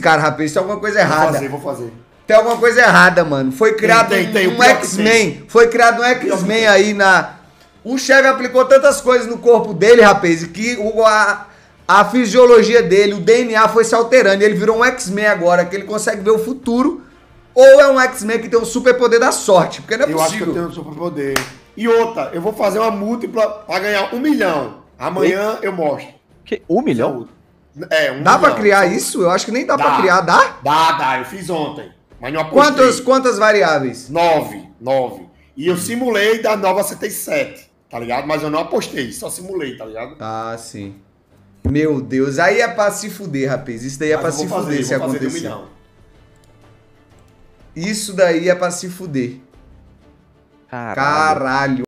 cara, rapaz, isso é alguma coisa errada. Vou fazer, vou fazer. Tem alguma coisa errada, mano. Foi criado tem, tem, um, um X-Men. Foi criado um X-Men aí na. O chefe aplicou tantas coisas no corpo dele, rapaz, que o, a, a fisiologia dele, o DNA foi se alterando. Ele virou um X-Men agora, que ele consegue ver o futuro. Ou é um X-Men que tem o um superpoder da sorte, porque não é eu possível. Eu acho que eu tenho um superpoder. E outra, eu vou fazer uma múltipla pra ganhar um milhão. Amanhã eu mostro. Que? Um milhão? É, um dá para criar isso? Eu acho que nem dá, dá. para criar, dá? Dá, dá. Eu fiz ontem. Mas não apostei. Quantas, quantas variáveis? Nove. Nove. E eu simulei da nova 77, tá ligado? Mas eu não apostei, só simulei, tá ligado? Ah, sim. Meu Deus, aí é pra se fuder, rapaz. Isso daí é Mas pra se fazer, fuder se acontecer. Um Isso daí é pra se fuder. Caralho. Caralho.